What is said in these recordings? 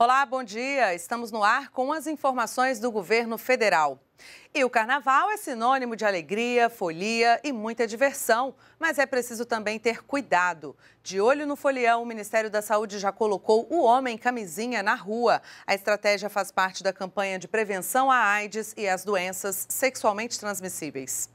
Olá, bom dia. Estamos no ar com as informações do governo federal. E o carnaval é sinônimo de alegria, folia e muita diversão, mas é preciso também ter cuidado. De olho no folião, o Ministério da Saúde já colocou o homem camisinha na rua. A estratégia faz parte da campanha de prevenção à AIDS e às doenças sexualmente transmissíveis.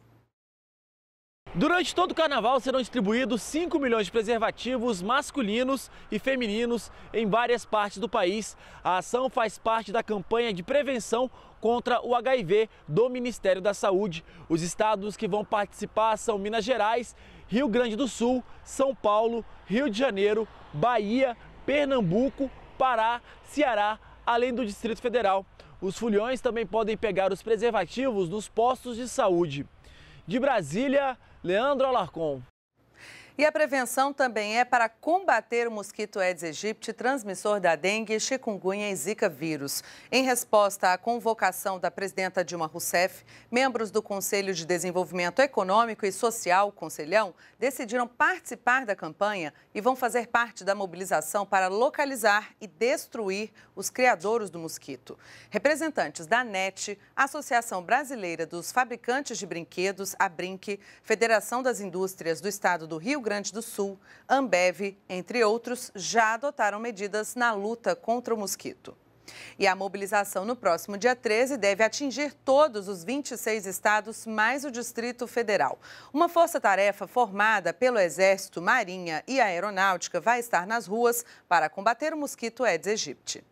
Durante todo o carnaval serão distribuídos 5 milhões de preservativos masculinos e femininos em várias partes do país. A ação faz parte da campanha de prevenção contra o HIV do Ministério da Saúde. Os estados que vão participar são Minas Gerais, Rio Grande do Sul, São Paulo, Rio de Janeiro, Bahia, Pernambuco, Pará, Ceará, além do Distrito Federal. Os fulhões também podem pegar os preservativos nos postos de saúde. De Brasília, Leandro Alarcon. E a prevenção também é para combater o mosquito Aedes aegypti, transmissor da dengue, chikungunya e zika vírus. Em resposta à convocação da presidenta Dilma Rousseff, membros do Conselho de Desenvolvimento Econômico e Social, Conselhão, decidiram participar da campanha e vão fazer parte da mobilização para localizar e destruir os criadores do mosquito. Representantes da NET, Associação Brasileira dos Fabricantes de Brinquedos, a Brinque, Federação das Indústrias do Estado do Rio Grande do Sul, Ambev, entre outros, já adotaram medidas na luta contra o mosquito. E a mobilização no próximo dia 13 deve atingir todos os 26 estados, mais o Distrito Federal. Uma força-tarefa formada pelo Exército, Marinha e Aeronáutica vai estar nas ruas para combater o mosquito Aedes aegypti.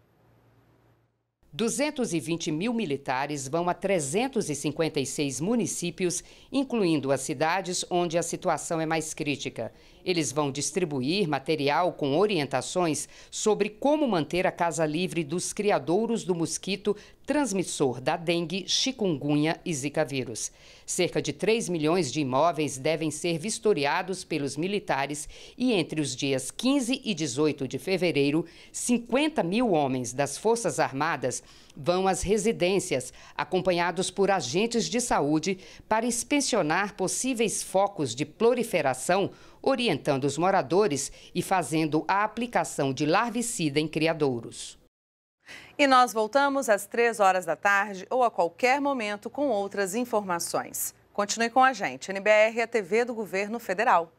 220 mil militares vão a 356 municípios, incluindo as cidades onde a situação é mais crítica. Eles vão distribuir material com orientações sobre como manter a casa livre dos criadouros do mosquito transmissor da dengue, chikungunya e zika vírus. Cerca de 3 milhões de imóveis devem ser vistoriados pelos militares e entre os dias 15 e 18 de fevereiro, 50 mil homens das Forças Armadas vão às residências, acompanhados por agentes de saúde, para inspecionar possíveis focos de proliferação orientando os moradores e fazendo a aplicação de larvicida em criadouros. E nós voltamos às três horas da tarde ou a qualquer momento com outras informações. Continue com a gente, NBR, é a TV do Governo Federal.